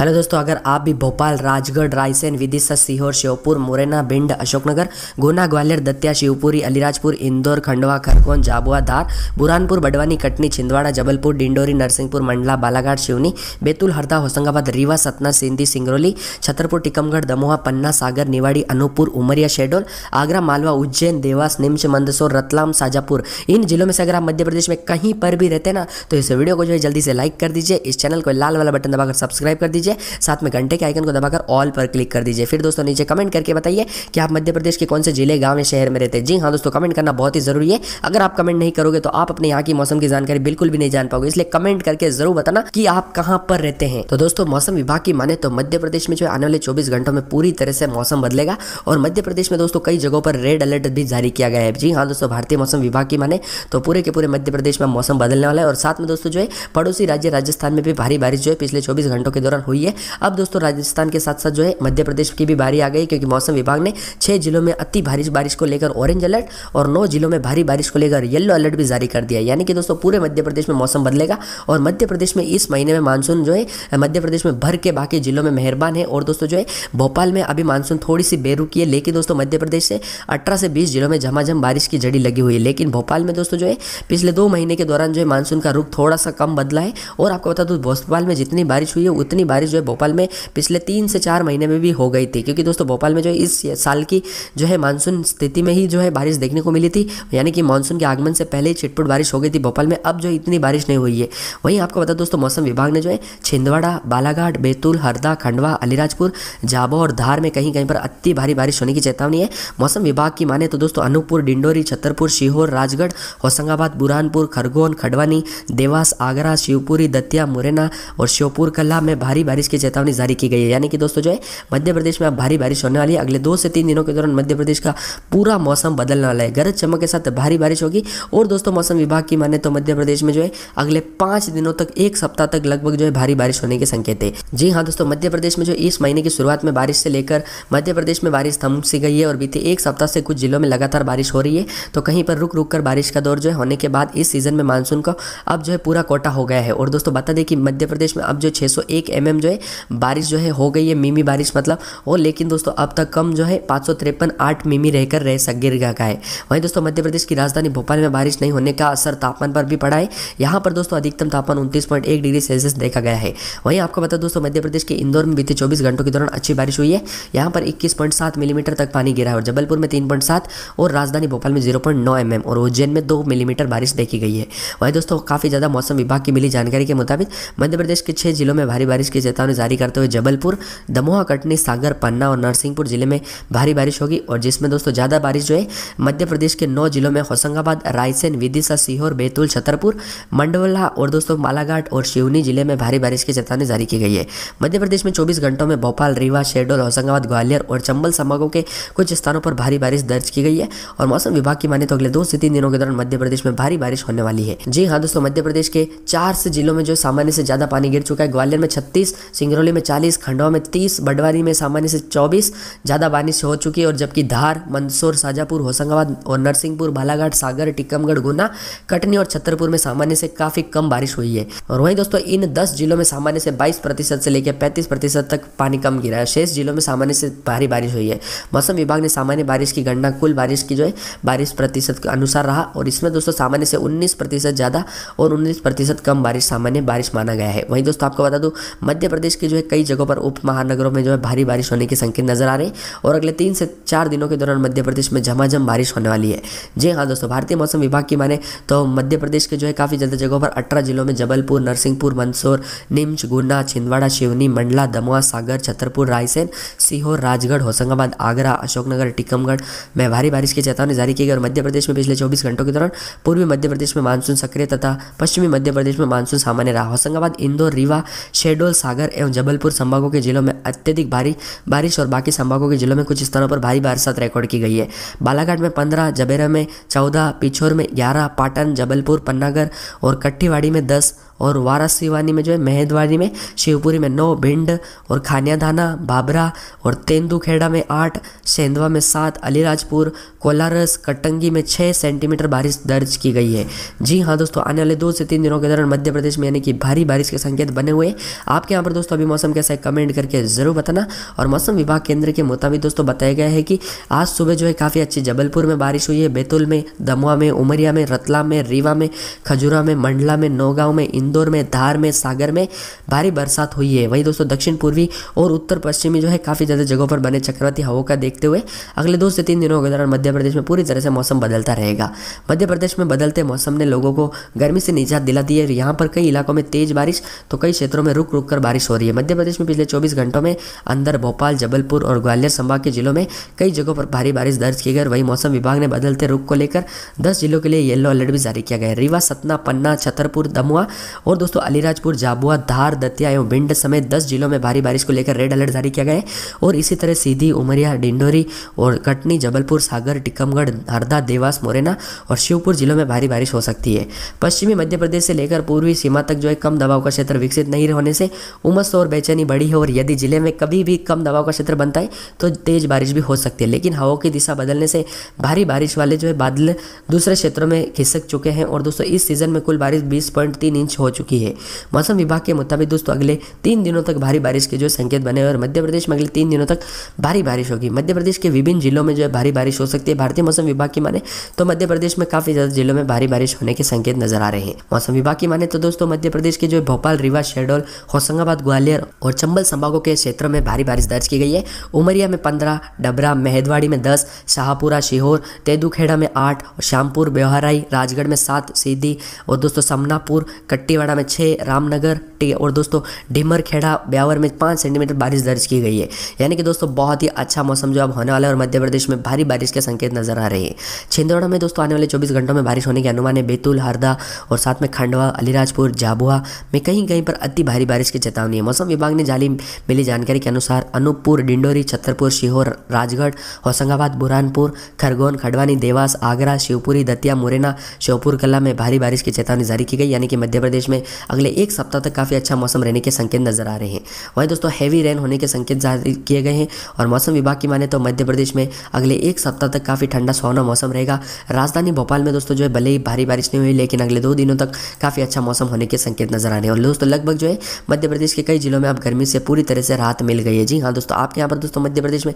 hello दोस्तों अगर आप भी भोपाल राजगढ़ रायसेन विदिशा सीहोर श्योपुर मुरैना भिंड अशोकनगर गुना ग्वालियर दत्या शिवपुरी अलीराजपुर इंदौर खंडवा खरगोन झाबुआ धार बुरानपुर बडवानी कटनी छिंदवाड़ा जबलपुर डिंडोरी नरसिंहपुर मंडला बालाघाट शिवनी बैतूल हरदा होशंगाबाद रीवा सतना सिंधी सिंगरौली छतरपुर टिकमगढ़ दमोहा पन्ना सागर निवाड़ी अनूपपुर उमरिया शेडोल आगरा मालवा उज्जैन देवास निम्स मंदसौर रतलाम साजापुर इन जिलों में से अगर आप मध्य प्रदेश में कहीं पर भी रहते ना तो इस वीडियो को जो है जल्दी से लाइक कर दीजिए इस चैनल को लाल वाला बटन दबाकर सब्सक्राइब कर दीजिए दीजिए साथ में घंटे के आइकन को दबाकर ऑल पर क्लिक कर दीजिए फिर दोस्तों नीचे कमेंट करके बताइए कि आप मध्य प्रदेश के कौन से जिले गांव या शहर में रहते हैं जी हाँ दोस्तों कमेंट करना बहुत ही जरूरी है अगर आप कमेंट नहीं करोगे तो आप अपने यहाँ की मौसम की जानकारी बिल्कुल भी नहीं जान पाओगे इसलिए कमेंट करके जरूर बताना कि आप कहाँ पर रहते हैं तो दोस्तों मौसम विभाग की माने तो मध्य प्रदेश में जो आने वाले चौबीस घंटों में पूरी तरह से मौसम बदलेगा और मध्य प्रदेश में दोस्तों कई जगहों पर रेड अलर्ट भी जारी किया गया है जी हाँ दोस्तों भारतीय मौसम विभाग की माने तो पूरे के पूरे मध्य प्रदेश में मौसम बदलने वाला है और साथ में दोस्तों जो है पड़ोसी राज्य राजस्थान में भी भारी बारिश जो है पिछले चौबीस घंटों के दौरान हुई है अब दोस्तों राजस्थान के साथ साथ जो है मध्य प्रदेश की भी बारी आ गई क्योंकि मौसम विभाग ने छह जिलों में अति भारी बारिश को लेकर ऑरेंज अलर्ट और नौ जिलों में भारी बारिश को लेकर येलो अलर्ट भी जारी कर दिया यानी कि दोस्तों पूरे मध्य प्रदेश में मौसम बदलेगा और मध्य प्रदेश में इस महीने में मानसून जो है मध्य प्रदेश में भर के बाकी जिलों में मेहरबान है और दोस्तों जो है भोपाल में अभी मानसून थोड़ी सी बेरुकी है लेकिन दोस्तों मध्य प्रदेश से अठारह से बीस जिलों में झमाझम बारिश की जड़ी लगी हुई है लेकिन भोपाल में दोस्तों जो है पिछले दो महीने के दौरान जो है मानसून का रुख थोड़ा सा कम बदला है और आपको बता दो भोपाल में जितनी बारिश हुई है उतनी बारिश बारिश जो है भोपाल में पिछले तीन से चार महीने में भी हो गई थी क्योंकि दोस्तों भोपाल में जो इस साल की जो है मानसून स्थिति में ही जो है बारिश देखने को मिली थी यानी कि मानसून के आगमन से पहले ही छिटपुट बारिश हो गई थी भोपाल में अब जो इतनी बारिश नहीं हुई है वहीं आपको बता दोस्तों मौसम विभाग ने जो है छिंदवाड़ा बालाघाट बैतूल हरदा खंडवा अलीराजपुर जाबो और धार में कहीं कहीं पर अति भारी बारिश होने की चेतावनी है मौसम विभाग की माने तो दोस्तों अनूपपुर डिंडोरी छतरपुर शिहोर राजगढ़ होशंगाबाद बुरहानपुर खरगोन खडवानी देवास आगरा शिवपुरी दतिया मुरैना और श्योपुर कला में भारी बारिश की चेतावनी जारी की गई है यानी कि दोस्तों जो है मध्य प्रदेश में अब भारी बारिश होने वाली है अगले दो से तीन दिनों के दौरान मध्य प्रदेश का पूरा मौसम बदलने वाला है गरज चमक के साथ भारी बारिश होगी और दोस्तों मौसम विभाग की माने तो मध्य प्रदेश में जो है अगले पांच दिनों तक एक सप्ताह तक लगभग जो है भारी बारिश होने के संकेत है जी हाँ दोस्तों मध्य प्रदेश में जो इस महीने की शुरुआत में बारिश से लेकर मध्य प्रदेश में बारिश थम सी गई है और बीते एक सप्ताह से कुछ जिलों में लगातार बारिश हो रही है तो कहीं पर रुक रुक कर बारिश का दौर जो है होने के बाद इस सीज़न में मानसून का अब जो है पूरा कोटा हो गया है और दोस्तों बता दें कि मध्य प्रदेश में अब जो 601 सौ mm जो है बारिश जो है हो गई है मिमी बारिश मतलब और लेकिन दोस्तों अब तक कम जो है पाँच सौ तिरपन आठ मिमी रहकर रह सकगिरगा का है वहीं दोस्तों मध्य प्रदेश की राजधानी भोपाल में बारिश नहीं होने का असर तापमान पर भी पड़ा है यहाँ पर दोस्तों अधिकतम तापमान उनतीस पॉइंट एक डिग्री सेल्सियस देखा गया है वहीं आपको बता दोस्तों मध्य प्रदेश के इंदौर में बीते चौबीस घंटों के दौरान अच्छी बारिश हुई है यहाँ पर इक्कीस पॉइंट मिलीमीटर तक पानी गिरा है और जबलपुर में तीन पॉइंट सात और राजधानी भोपाल में जीरो पॉइंट नौ एम और उज्जैन में दो मिलीमीटर बारिश देखी गई है वहीं दोस्तों काफ़ी ज़्यादा मौसम विभाग की मिली जानकारी के मुताबिक मध्य प्रदेश के छह जिलों में भारी बारिश की चेतावनी जारी करते हुए जबलपुर दमोहा कटनी सागर पन्ना और नरसिंहपुर जिले में भारी बारिश होगी और जिसमें दोस्तों ज़्यादा बारिश जो है मध्य प्रदेश के नौ जिलों में होशंगाबाद रायसेन विदिशा सीहोर बैतूल छतरपुर मंडवला और दोस्तों बालाघाट और शिवनी जिले में भारी बारिश की चेतावनी जारी की गई है मध्य प्रदेश में चौबीस घंटों में भोपाल रीवा शेडोल होशंगाबाद ग्वालियर और चंबल संभागों के कुछ स्थानों पर भारी बारिश दर्ज की गई है और मौसम विभाग की माने तो अगले दो से तीन दिनों के दौरान मध्य प्रदेश में भारी बारिश होने वाली है जी हाँ दोस्तों मध्य प्रदेश के चार से जिलों में जो सामान्य से ज्यादा पानी गिर चुका है ग्वालियर में छत्तीस सिंगरौली में चालीस खंडवा में तीस बडवारी में सामान्य से चौबीस ज़्यादा बारिश हो चुकी है और जबकि धार मंदसौर शाजापुर होशंगाबाद और नरसिंहपुर बालाघाट सागर टिकमगढ़ गुना कटनी और छतरपुर में सामान्य से काफ़ी कम बारिश हुई है और वहीं दोस्तों इन दस जिलों में सामान्य से बाईस प्रतिशत से लेकर पैंतीस प्रतिशत तक पानी कम गिरा है शेष जिलों में सामान्य से भारी बारिश हुई है मौसम विभाग ने सामान्य बारिश की गणना कुल बारिश की जो है बारिश प्रतिशत के अनुसार रहा और इसमें दोस्तों सामान्य से उन्नीस प्रतिशत ज़्यादा और उन्नीस प्रतिशत कम बारिश सामान्य बारिश माना गया है वहीं दोस्तों आपको बता दूँ मध्य प्रदेश के जो है कई जगहों पर उप महानगरों में जो है भारी बारिश होने के संकेत नजर आ रहे हैं और अगले तीन से चार दिनों के दौरान मध्य प्रदेश में झमाझम बारिश होने वाली है जी हाँ दोस्तों भारतीय मौसम विभाग की माने तो मध्य प्रदेश के जो है काफ़ी ज़्यादा जगहों पर अठारह जिलों में जबलपुर नरसिंहपुर मंदसौर निम्च गुना छिंदवाड़ा शिवनी मंडला दमुआ सागर छतरपुर रायसेन सीहोर राजगढ़ होशंगाबाद आगरा अशोकनगर टीकमगढ़ में भारी बारिश की चेतावनी जारी की गई और मध्य प्रदेश में पिछले चौबीस घंटों के दौरान पूर्वी मध्य प्रदेश में मानसून सक्रिय तथा पश्चिमी मध्य प्रदेश में मानसून सामान्य रहा होशंगाबाद इंदौर रीवा शेडोल सागर नगर एवं जबलपुर संभागों के जिलों में अत्यधिक भारी बारिश और बाकी संभागों के जिलों में कुछ स्थानों पर भारी बारिश रिकॉर्ड की गई है बालाघाट में पंद्रह जबेरा में चौदह पिछोर में ग्यारह पाटन जबलपुर पन्नागर और कट्टीवाड़ी में दस और वारासीवानी में जो है मेहदवाड़ी में शिवपुरी में नौ भिंड और खानियाधाना बाबरा और तेंदुखेड़ा में आठ सेंधवा में सात अलीराजपुर कोलारस कटंगी में छः सेंटीमीटर बारिश दर्ज की गई है जी हाँ दोस्तों आने वाले दो से तीन दिनों के दौरान मध्य प्रदेश में यानी कि भारी बारिश के संकेत बने हुए आपके यहाँ पर पर दोस्तों अभी मौसम कैसा है कमेंट करके ज़रूर बताना और मौसम विभाग केंद्र के मुताबिक दोस्तों बताया गया है कि आज सुबह जो है काफ़ी अच्छी जबलपुर में बारिश हुई है बैतूल में दमुआ में उमरिया में रतलाम में रीवा में खजुरा में मंडला में नौगांव में इंदौर में धार में सागर में भारी बरसात हुई है वहीं दोस्तों दक्षिण पूर्वी और उत्तर पश्चिमी जो है काफ़ी ज़्यादा जगहों पर बने चक्रवाती हवाओं का देखते हुए अगले दो से तीन दिनों के दौरान मध्य प्रदेश में पूरी तरह से मौसम बदलता रहेगा मध्य प्रदेश में बदलते मौसम ने लोगों को गर्मी से निजात दिला दी है यहाँ पर कई इलाकों में तेज बारिश तो कई क्षेत्रों में रुक रुक कर बारिश हो रही है मध्य प्रदेश में पिछले चौबीस घंटों में अंदर भोपाल जबलपुर और ग्वालियर संभाग के जिलों में कई जगहों पर भारी बारिश दर्ज की गई वहीं मौसम विभाग ने बदलते रुख को लेकर दस जिलों के लिए येलो अलर्ट भी जारी किया गया है रीवा सतना पन्ना छतरपुर दमुआ और दोस्तों अलीराजपुर झाबुआ धार दतिया एवं भिंड समेत दस जिलों में भारी बारिश को लेकर रेड अलर्ट जारी किया गया है और इसी तरह सीधी उमरिया डिंडोरी और कटनी जबलपुर सागर टिकमगढ़ हरदा देवास मुरैना और शिवपुर जिलों में भारी बारिश हो सकती है पश्चिमी मध्य प्रदेश से लेकर पूर्वी सीमा तक जो है कम दबाव का क्षेत्र विकसित नहीं होने से उमस और बेचैनी बढ़ी है और यदि जिले में कभी भी कम दबाव का क्षेत्र बनता है तो तेज़ बारिश भी हो सकती है लेकिन हवाओं की दिशा बदलने से भारी बारिश वाले जो है बादल दूसरे क्षेत्रों में खिसक चुके हैं और दोस्तों इस सीज़न में कुल बारिश बीस पॉइंट तीन इंच हो चुकी है मौसम विभाग के मुताबिक दोस्तों अगले तीन दिनों तक भारी बारिश के जो संकेत बने और मध्य प्रदेश में अगले तीन दिनों तक भारी बारिश होगी मध्य प्रदेश के विभिन्न जिलों में जो है भारी बारिश हो सकती है भारतीय मौसम विभाग की माने तो मध्य प्रदेश में काफ़ी ज़्यादा जिलों में भारी बारिश होने के संकेत नजर आ रहे हैं मौसम विभाग की माने तो दोस्तों मध्य प्रदेश के जो भोपाल रीवा शहडोल होशंगाबाद होशंगाबाद ग्वालियर और चंबल संभागों के क्षेत्रों में भारी बारिश दर्ज की गई है उमरिया में पंद्रह डबरा मेहदवाड़ी में दस शाहपुरा शिहोर तेदुखेड़ा में आठ और श्यामपुर ब्योहराई राजगढ़ में सात सीधी और दोस्तों समनापुर कट्टीवाड़ा में छः रामनगर और दोस्तों डिमरखेड़ा ब्यावर में पाँच सेंटीमीटर बारिश दर्ज की गई है यानी कि दोस्तों बहुत ही अच्छा मौसम जो अब होने वाला है और मध्य प्रदेश में भारी बारिश के संकेत नजर आ रहे हैं छिंदवाड़ा में दोस्तों आने वाले चौबीस घंटों में बारिश होने के अनुमान है बैतूल हरदा और साथ में खंडवा अलीराजपुर झाबुआ में कहीं कहीं पर अति भारी बारिश की चेतावनी चेतावनी है मौसम विभाग ने जाली मिली जानकारी के अनुसार अनूपपुर डिंडोरी छतरपुर सीहोर राजगढ़ होशंगाबाद बुरहानपुर खरगोन खडवानी देवास आगरा शिवपुरी दतिया मुरैना श्योपुर कला में भारी बारिश की चेतावनी जारी की गई यानी कि मध्य प्रदेश में अगले एक सप्ताह तक काफ़ी अच्छा मौसम रहने के संकेत नजर आ रहे हैं वहीं दोस्तों हैवी रेन होने के संकेत जारी किए गए हैं और मौसम विभाग की माने तो मध्य प्रदेश में अगले एक सप्ताह तक काफ़ी ठंडा सुहावना मौसम रहेगा राजधानी भोपाल में दोस्तों जो है भले ही भारी बारिश नहीं हुई लेकिन अगले दो दिनों तक काफ़ी अच्छा मौसम होने के संकेत नजर आ रहे हैं और दोस्तों लगभग जो है मध्य प्रदेश प्रदेश के कई जिलों में अब गर्मी से पूरी तरह से राहत मिल गई है जी हाँ दोस्तों आपके यहाँ पर दोस्तों मध्य प्रदेश में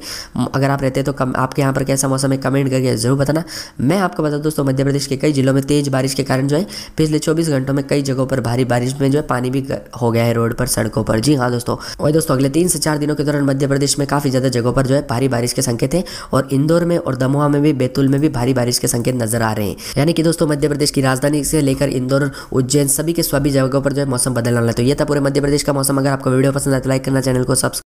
अगर आप रहते हैं तो कम आपके यहाँ पर कैसा मौसम है कमेंट करके ज़रूर बताना मैं आपको बता दोस्तों मध्य प्रदेश के कई जिलों में तेज़ बारिश के कारण जो है पिछले चौबीस घंटों में कई जगहों पर भारी बारिश में जो है पानी भी हो गया है रोड पर सड़कों पर जी हाँ दोस्तों वही दोस्तों अगले तीन से चार दिनों के दौरान मध्य प्रदेश में काफ़ी ज़्यादा जगहों पर जो है भारी बारिश के संकेत है और इंदौर में और दमोहा में भी बैतूल में भी भारी बारिश के संकेत नजर आ रहे हैं यानी कि दोस्तों मध्य प्रदेश की राजधानी से लेकर इंदौर उज्जैन सभी के सभी जगहों पर जो है मौसम बदलना वाला है तो था पूरे मध्य प्रदेश का मौसम अगर आपको वीडियो पसंद आए तो लाइक करना चैनल को सब्सक्राइब